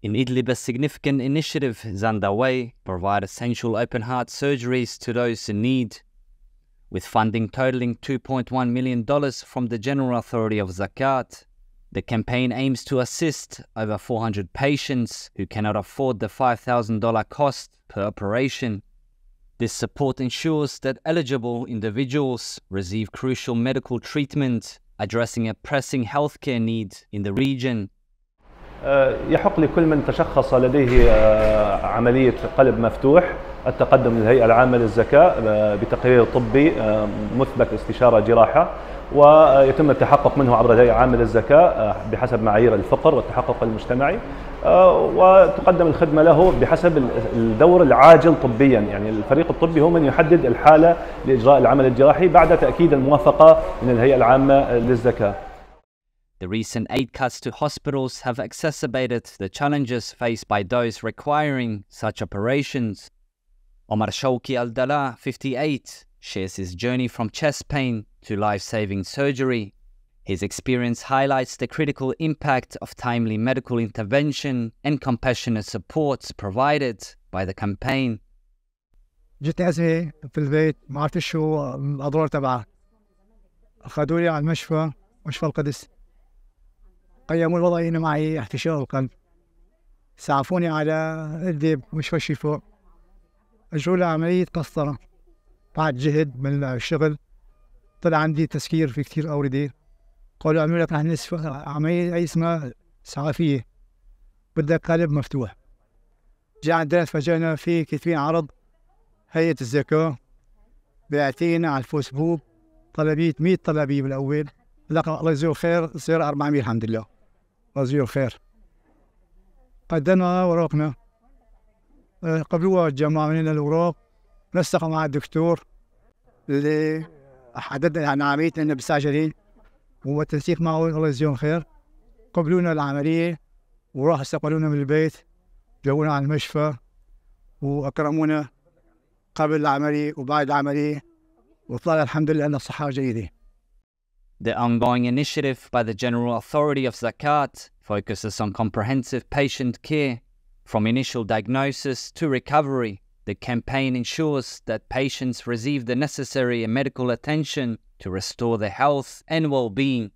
In Idlib, a significant initiative is underway to provide essential open heart surgeries to those in need, with funding totaling $2.1 million from the General Authority of Zakat. The campaign aims to assist over 400 patients who cannot afford the $5,000 cost per operation. This support ensures that eligible individuals receive crucial medical treatment, addressing a pressing healthcare need in the region. آه، يحق لكل من تشخص لديه آه، عملية قلب مفتوح التقدم للهيئة العامة للزكاة آه، بتقرير طبي مثبت استشارة جراحة ويتم التحقق منه عبر الهيئة العامة للزكاة بحسب معايير الفقر والتحقق المجتمعي وتقدم الخدمة له بحسب الدور العاجل طبيا يعني الفريق الطبي هو من يحدد الحالة لإجراء العمل الجراحي بعد تأكيد الموافقة من الهيئة العامة للزكاة The recent aid cuts to hospitals have exacerbated the challenges faced by those requiring such operations. Omar Shouki Al Dala, 58, shares his journey from chest pain to life saving surgery. His experience highlights the critical impact of timely medical intervention and compassionate supports provided by the campaign. مشفى القدس قيموا الوضعية معي احتشاء القلب سعفوني على الديب مشفى الشفاء أجروا عملية قسطرة بعد جهد من الشغل طلع عندي تسكير في كتير أوردة قالوا اعملوا لك نحن عملية أي اسمها سعافية بدك قلب مفتوح جاء عندنا تفاجئنا في كاتبين عرض هيئة الزكاة بعتين على الفيسبوك طلبية مية طلبية بالأول لقى الله يجزيه خير صير أربعمية الحمد لله أزيو خير قدمنا أوراقنا آه، قبلوها الجماعة من الأوراق نسق مع الدكتور اللي حددنا يعني عمليتنا إنه بساجلين والتنسيق معه الله يجزيهم خير قبلونا العملية وراح استقبلونا من البيت جونا على المشفى وأكرمونا قبل العملية وبعد العملية وطلع الحمد لله أن الصحة جيدة The ongoing initiative by the General Authority of Zakat focuses on comprehensive patient care from initial diagnosis to recovery. The campaign ensures that patients receive the necessary medical attention to restore their health and well being.